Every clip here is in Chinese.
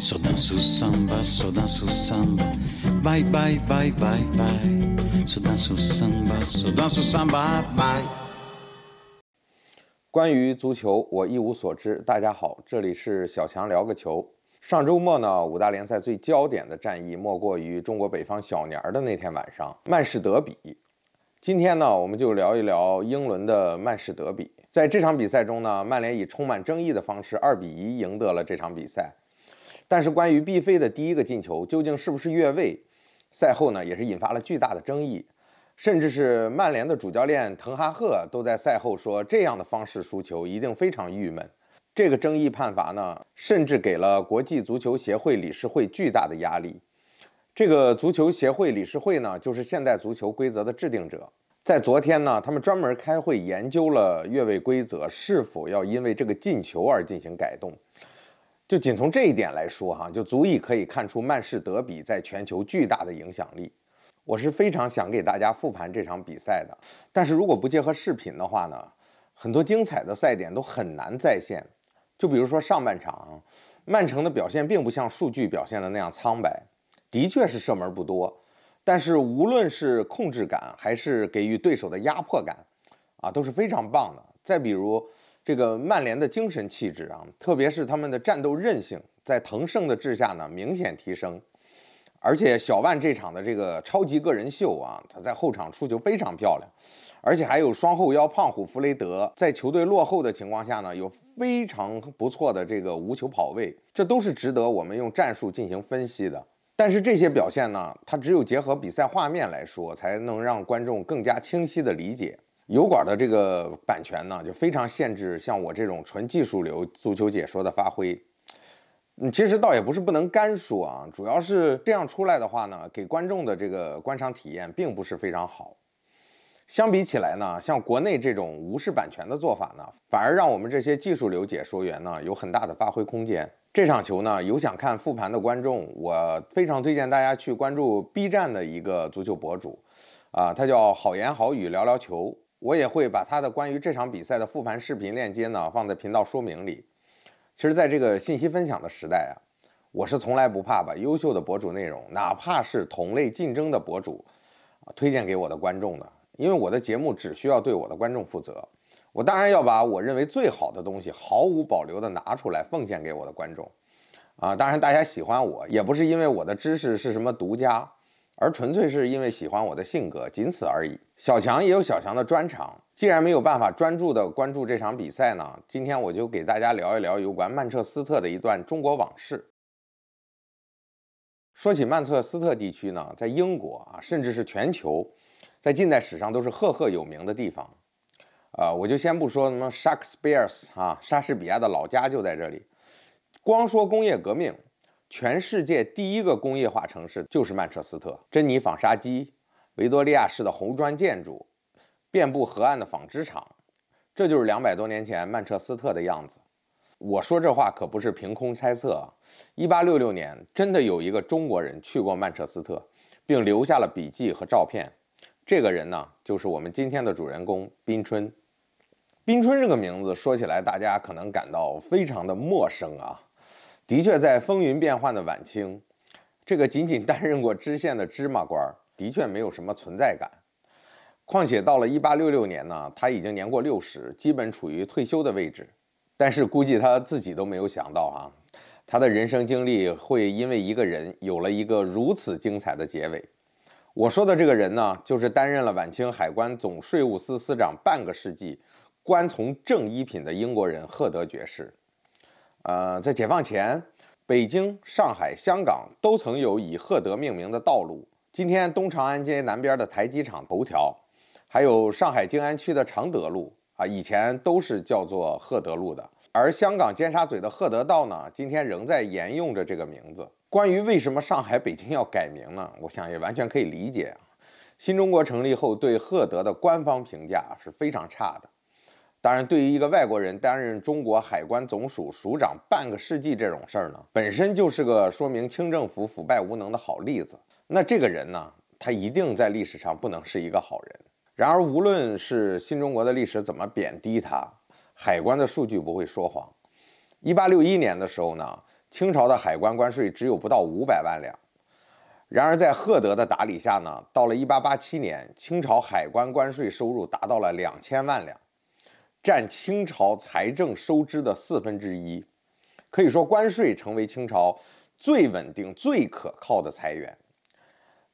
s o u d a samba s o u d a samba bye bye bye bye bye s o u d a samba s o u d a samba bye。关于足球，我一无所知。大家好，这里是小强聊个球。上周末呢，五大联赛最焦点的战役，莫过于中国北方小年儿的那天晚上，曼市德比。今天呢，我们就聊一聊英伦的曼市德比。在这场比赛中呢，曼联以充满争议的方式，二比一赢得了这场比赛。但是关于毕飞的第一个进球究竟是不是越位，赛后呢也是引发了巨大的争议，甚至是曼联的主教练滕哈赫都在赛后说这样的方式输球一定非常郁闷。这个争议判罚呢，甚至给了国际足球协会理事会巨大的压力。这个足球协会理事会呢，就是现代足球规则的制定者。在昨天呢，他们专门开会研究了越位规则是否要因为这个进球而进行改动。就仅从这一点来说，哈，就足以可以看出曼市德比在全球巨大的影响力。我是非常想给大家复盘这场比赛的，但是如果不结合视频的话呢，很多精彩的赛点都很难再现。就比如说上半场，曼城的表现并不像数据表现的那样苍白，的确是射门不多，但是无论是控制感还是给予对手的压迫感，啊，都是非常棒的。再比如。这个曼联的精神气质啊，特别是他们的战斗韧性，在滕盛的治下呢明显提升。而且小万这场的这个超级个人秀啊，他在后场出球非常漂亮，而且还有双后腰胖虎弗雷德在球队落后的情况下呢，有非常不错的这个无球跑位，这都是值得我们用战术进行分析的。但是这些表现呢，它只有结合比赛画面来说，才能让观众更加清晰的理解。油管的这个版权呢，就非常限制像我这种纯技术流足球解说的发挥。嗯，其实倒也不是不能干说啊，主要是这样出来的话呢，给观众的这个观赏体验并不是非常好。相比起来呢，像国内这种无视版权的做法呢，反而让我们这些技术流解说员呢，有很大的发挥空间。这场球呢，有想看复盘的观众，我非常推荐大家去关注 B 站的一个足球博主，啊，他叫好言好语聊聊球。我也会把他的关于这场比赛的复盘视频链接呢放在频道说明里。其实，在这个信息分享的时代啊，我是从来不怕把优秀的博主内容，哪怕是同类竞争的博主，推荐给我的观众的。因为我的节目只需要对我的观众负责，我当然要把我认为最好的东西毫无保留地拿出来奉献给我的观众。啊，当然，大家喜欢我也不是因为我的知识是什么独家。而纯粹是因为喜欢我的性格，仅此而已。小强也有小强的专长，既然没有办法专注的关注这场比赛呢，今天我就给大家聊一聊有关曼彻斯特的一段中国往事。说起曼彻斯特地区呢，在英国啊，甚至是全球，在近代史上都是赫赫有名的地方。啊，我就先不说什么 Shakespeare's 啊，莎士比亚的老家就在这里，光说工业革命。全世界第一个工业化城市就是曼彻斯特，珍妮纺纱机，维多利亚式的红砖建筑，遍布河岸的纺织厂，这就是两百多年前曼彻斯特的样子。我说这话可不是凭空猜测，一八六六年真的有一个中国人去过曼彻斯特，并留下了笔记和照片。这个人呢，就是我们今天的主人公宾春。宾春这个名字说起来，大家可能感到非常的陌生啊。的确，在风云变幻的晚清，这个仅仅担任过知县的芝麻官，的确没有什么存在感。况且到了1866年呢，他已经年过六十，基本处于退休的位置。但是估计他自己都没有想到啊，他的人生经历会因为一个人有了一个如此精彩的结尾。我说的这个人呢，就是担任了晚清海关总税务司司长半个世纪、官从正一品的英国人赫德爵士。呃，在解放前，北京、上海、香港都曾有以赫德命名的道路。今天东长安街南边的台基厂头条，还有上海静安区的常德路啊，以前都是叫做赫德路的。而香港尖沙咀的赫德道呢，今天仍在沿用着这个名字。关于为什么上海、北京要改名呢？我想也完全可以理解新中国成立后，对赫德的官方评价是非常差的。当然，对于一个外国人担任中国海关总署署长半个世纪这种事儿呢，本身就是个说明清政府腐败无能的好例子。那这个人呢，他一定在历史上不能是一个好人。然而，无论是新中国的历史怎么贬低他，海关的数据不会说谎。一八六一年的时候呢，清朝的海关关税只有不到五百万两。然而，在赫德的打理下呢，到了一八八七年，清朝海关关税收入达到了两千万两。占清朝财政收支的四分之一，可以说关税成为清朝最稳定、最可靠的财源。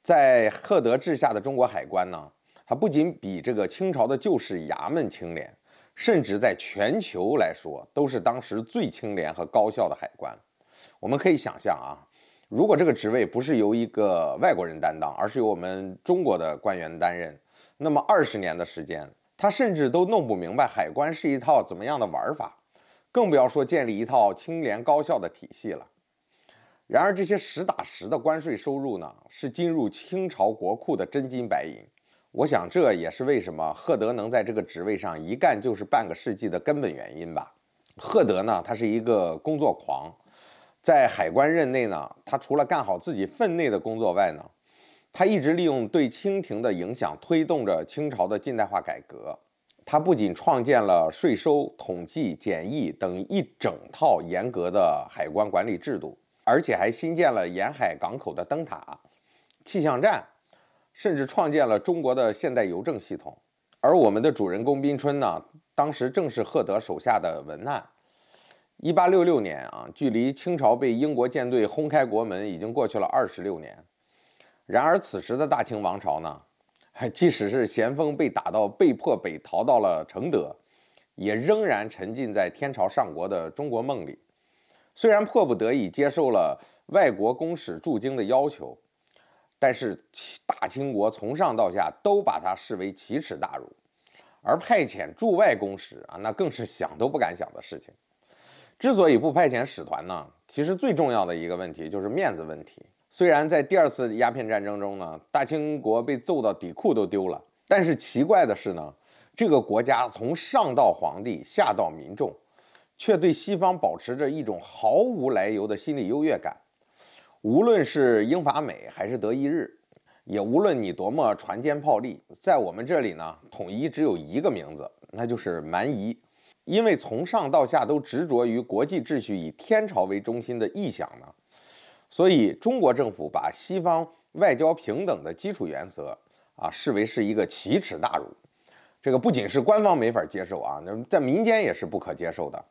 在赫德治下的中国海关呢，它不仅比这个清朝的旧式衙门清廉，甚至在全球来说都是当时最清廉和高效的海关。我们可以想象啊，如果这个职位不是由一个外国人担当，而是由我们中国的官员担任，那么二十年的时间。他甚至都弄不明白海关是一套怎么样的玩法，更不要说建立一套清廉高效的体系了。然而，这些实打实的关税收入呢，是进入清朝国库的真金白银。我想，这也是为什么赫德能在这个职位上一干就是半个世纪的根本原因吧。赫德呢，他是一个工作狂，在海关任内呢，他除了干好自己分内的工作外呢，他一直利用对清廷的影响，推动着清朝的近代化改革。他不仅创建了税收统计、检疫等一整套严格的海关管理制度，而且还新建了沿海港口的灯塔、气象站，甚至创建了中国的现代邮政系统。而我们的主人公宾春呢，当时正是赫德手下的文案。一八六六年啊，距离清朝被英国舰队轰开国门已经过去了二十六年。然而，此时的大清王朝呢，即使是咸丰被打到被迫北逃到了承德，也仍然沉浸在“天朝上国”的中国梦里。虽然迫不得已接受了外国公使驻京的要求，但是大清国从上到下都把它视为奇耻大辱，而派遣驻外公使啊，那更是想都不敢想的事情。之所以不派遣使团呢，其实最重要的一个问题就是面子问题。虽然在第二次鸦片战争中呢，大清国被揍到底裤都丢了，但是奇怪的是呢，这个国家从上到皇帝下到民众，却对西方保持着一种毫无来由的心理优越感。无论是英法美还是德意日，也无论你多么船坚炮利，在我们这里呢，统一只有一个名字，那就是蛮夷，因为从上到下都执着于国际秩序以天朝为中心的臆想呢。所以，中国政府把西方外交平等的基础原则啊，视为是一个奇耻大辱。这个不仅是官方没法接受啊，那在民间也是不可接受的。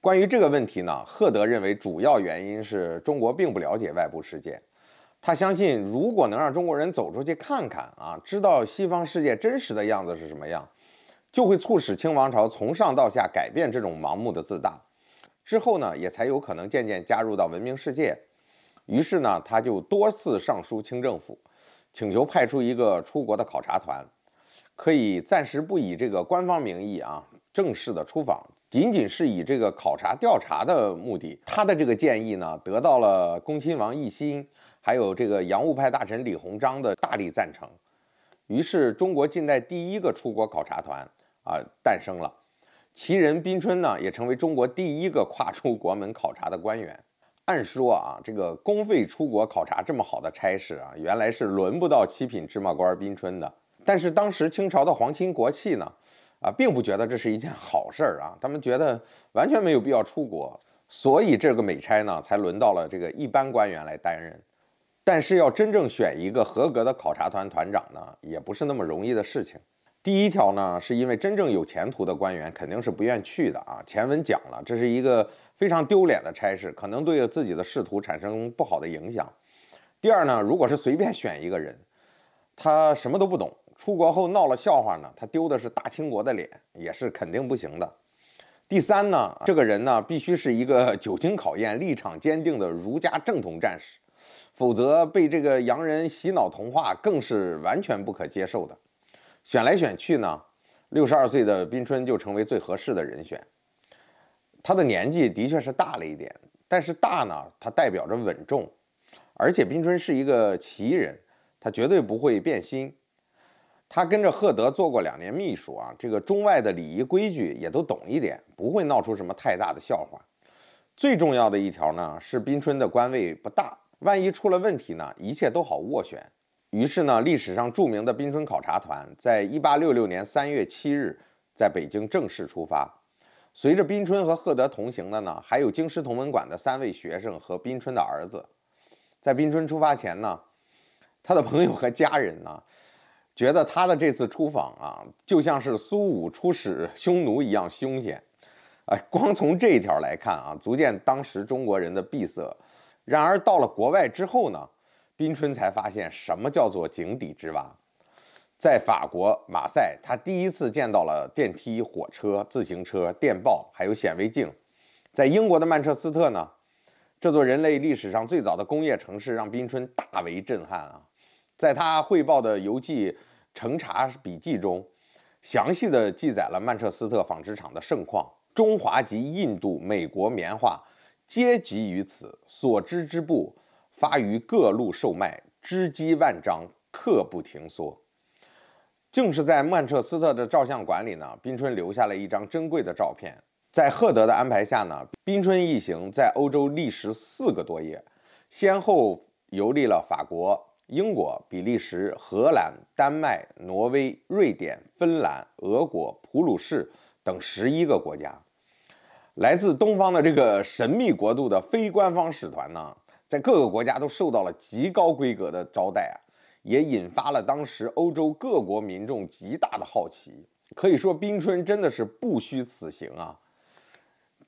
关于这个问题呢，赫德认为主要原因是中国并不了解外部世界。他相信，如果能让中国人走出去看看啊，知道西方世界真实的样子是什么样，就会促使清王朝从上到下改变这种盲目的自大，之后呢，也才有可能渐渐加入到文明世界。于是呢，他就多次上书清政府，请求派出一个出国的考察团，可以暂时不以这个官方名义啊，正式的出访，仅仅是以这个考察调查的目的。他的这个建议呢，得到了恭亲王奕欣，还有这个洋务派大臣李鸿章的大力赞成。于是，中国近代第一个出国考察团啊诞生了。其人宾春呢，也成为中国第一个跨出国门考察的官员。按说啊，这个公费出国考察这么好的差事啊，原来是轮不到七品芝麻官宾春的。但是当时清朝的皇亲国戚呢，啊，并不觉得这是一件好事儿啊，他们觉得完全没有必要出国，所以这个美差呢，才轮到了这个一般官员来担任。但是要真正选一个合格的考察团团长呢，也不是那么容易的事情。第一条呢，是因为真正有前途的官员肯定是不愿去的啊。前文讲了，这是一个非常丢脸的差事，可能对自己的仕途产生不好的影响。第二呢，如果是随便选一个人，他什么都不懂，出国后闹了笑话呢，他丢的是大清国的脸，也是肯定不行的。第三呢，这个人呢必须是一个 久经考验、立场坚定的儒家正统战士，否则被这个洋人洗脑同化，更是完全不可接受的。选来选去呢，六十二岁的宾春就成为最合适的人选。他的年纪的确是大了一点，但是大呢，他代表着稳重，而且宾春是一个奇人，他绝对不会变心。他跟着赫德做过两年秘书啊，这个中外的礼仪规矩也都懂一点，不会闹出什么太大的笑话。最重要的一条呢，是宾春的官位不大，万一出了问题呢，一切都好斡旋。于是呢，历史上著名的宾春考察团，在一八六六年三月七日，在北京正式出发。随着宾春和赫德同行的呢，还有京师同文馆的三位学生和宾春的儿子。在宾春出发前呢，他的朋友和家人呢，觉得他的这次出访啊，就像是苏武出使匈奴一样凶险。哎，光从这一条来看啊，足见当时中国人的闭塞。然而到了国外之后呢？宾春才发现什么叫做井底之蛙。在法国马赛，他第一次见到了电梯、火车、自行车、电报，还有显微镜。在英国的曼彻斯特呢，这座人类历史上最早的工业城市，让宾春大为震撼啊。在他汇报的游记《成查笔记》中，详细的记载了曼彻斯特纺织厂的盛况。中华及印度、美国棉花，皆集于此，所织之布。发于各路售卖，织机万张，刻不停梭。正是在曼彻斯特的照相馆里呢，宾春留下了一张珍贵的照片。在赫德的安排下呢，宾春一行在欧洲历时四个多月，先后游历了法国、英国、比利时、荷兰、丹麦、挪威、瑞典、芬兰、俄国、普鲁士等十一个国家。来自东方的这个神秘国度的非官方使团呢？在各个国家都受到了极高规格的招待啊，也引发了当时欧洲各国民众极大的好奇。可以说，冰春真的是不虚此行啊。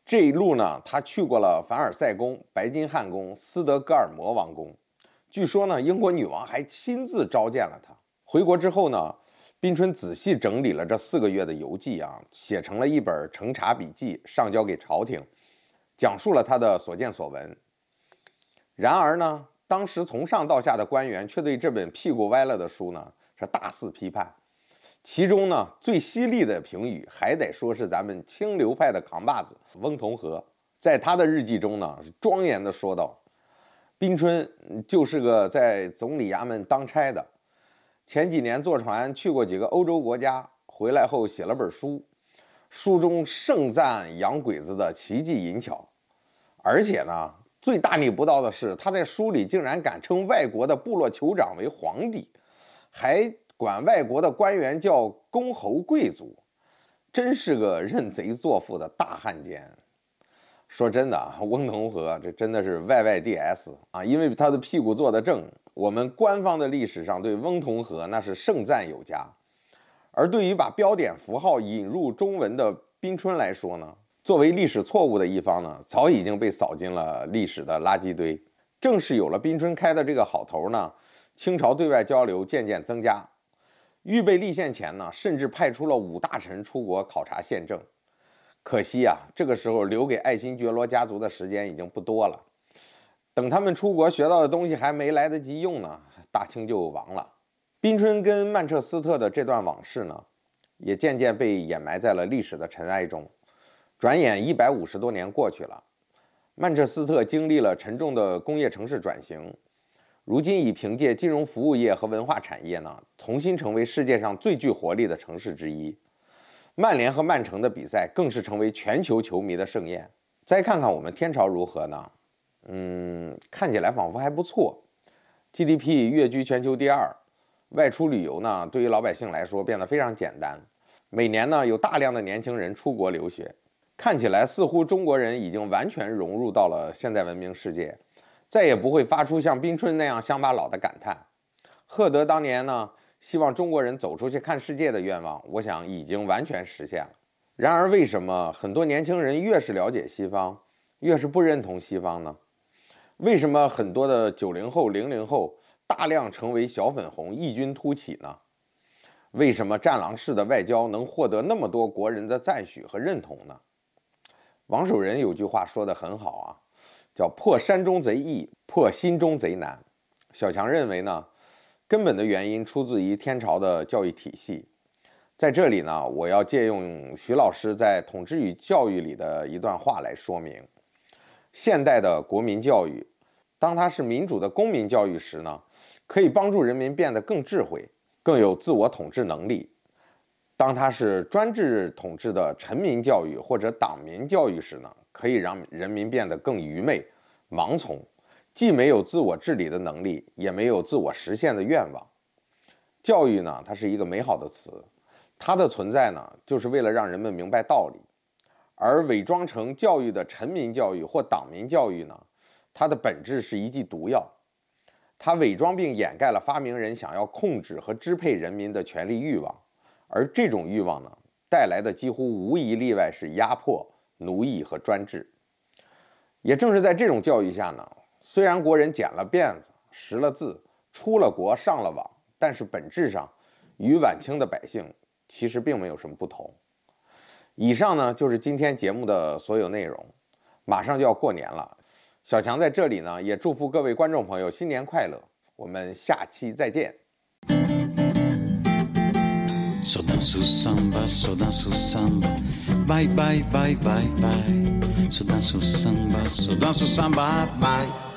这一路呢，他去过了凡尔赛宫、白金汉宫、斯德哥尔摩王宫。据说呢，英国女王还亲自召见了他。回国之后呢，冰春仔细整理了这四个月的游记啊，写成了一本《成茶笔记》，上交给朝廷，讲述了他的所见所闻。然而呢，当时从上到下的官员却对这本屁股歪了的书呢是大肆批判，其中呢最犀利的评语还得说是咱们清流派的扛把子翁同龢，在他的日记中呢庄严地说道：“宾春就是个在总理衙门当差的，前几年坐船去过几个欧洲国家，回来后写了本书，书中盛赞洋鬼子的奇技淫巧，而且呢。”最大逆不道的是，他在书里竟然敢称外国的部落酋长为皇帝，还管外国的官员叫公侯贵族，真是个认贼作父的大汉奸。说真的啊，翁同和这真的是 Y Y D S 啊，因为他的屁股坐得正，我们官方的历史上对翁同和那是盛赞有加。而对于把标点符号引入中文的冰春来说呢？作为历史错误的一方呢，早已经被扫进了历史的垃圾堆。正是有了宾春开的这个好头呢，清朝对外交流渐渐增加。预备立宪前呢，甚至派出了五大臣出国考察宪政。可惜呀，这个时候留给爱新觉罗家族的时间已经不多了。等他们出国学到的东西还没来得及用呢，大清就亡了。宾春跟曼彻斯特的这段往事呢，也渐渐被掩埋在了历史的尘埃中。转眼一百五十多年过去了，曼彻斯特经历了沉重的工业城市转型，如今已凭借金融服务业和文化产业呢，重新成为世界上最具活力的城市之一。曼联和曼城的比赛更是成为全球球迷的盛宴。再看看我们天朝如何呢？嗯，看起来仿佛还不错。GDP 跃居全球第二，外出旅游呢，对于老百姓来说变得非常简单。每年呢，有大量的年轻人出国留学。看起来似乎中国人已经完全融入到了现代文明世界，再也不会发出像冰春那样乡巴佬的感叹。赫德当年呢，希望中国人走出去看世界的愿望，我想已经完全实现了。然而，为什么很多年轻人越是了解西方，越是不认同西方呢？为什么很多的九零后、零零后大量成为小粉红异军突起呢？为什么战狼式的外交能获得那么多国人的赞许和认同呢？王守仁有句话说的很好啊，叫“破山中贼易，破心中贼难”。小强认为呢，根本的原因出自于天朝的教育体系。在这里呢，我要借用徐老师在《统治与教育》里的一段话来说明：现代的国民教育，当它是民主的公民教育时呢，可以帮助人民变得更智慧，更有自我统治能力。当它是专制统治的臣民教育或者党民教育时呢，可以让人民变得更愚昧、盲从，既没有自我治理的能力，也没有自我实现的愿望。教育呢，它是一个美好的词，它的存在呢，就是为了让人们明白道理。而伪装成教育的臣民教育或党民教育呢，它的本质是一剂毒药，它伪装并掩盖了发明人想要控制和支配人民的权利欲望。而这种欲望呢，带来的几乎无一例外是压迫、奴役和专制。也正是在这种教育下呢，虽然国人剪了辫子、识了字、出了国、上了网，但是本质上与晚清的百姓其实并没有什么不同。以上呢，就是今天节目的所有内容。马上就要过年了，小强在这里呢，也祝福各位观众朋友新年快乐。我们下期再见。Só danço samba, só danço samba. Bye, bye, bye, bye, bye. Só danço samba, só danço samba, bye.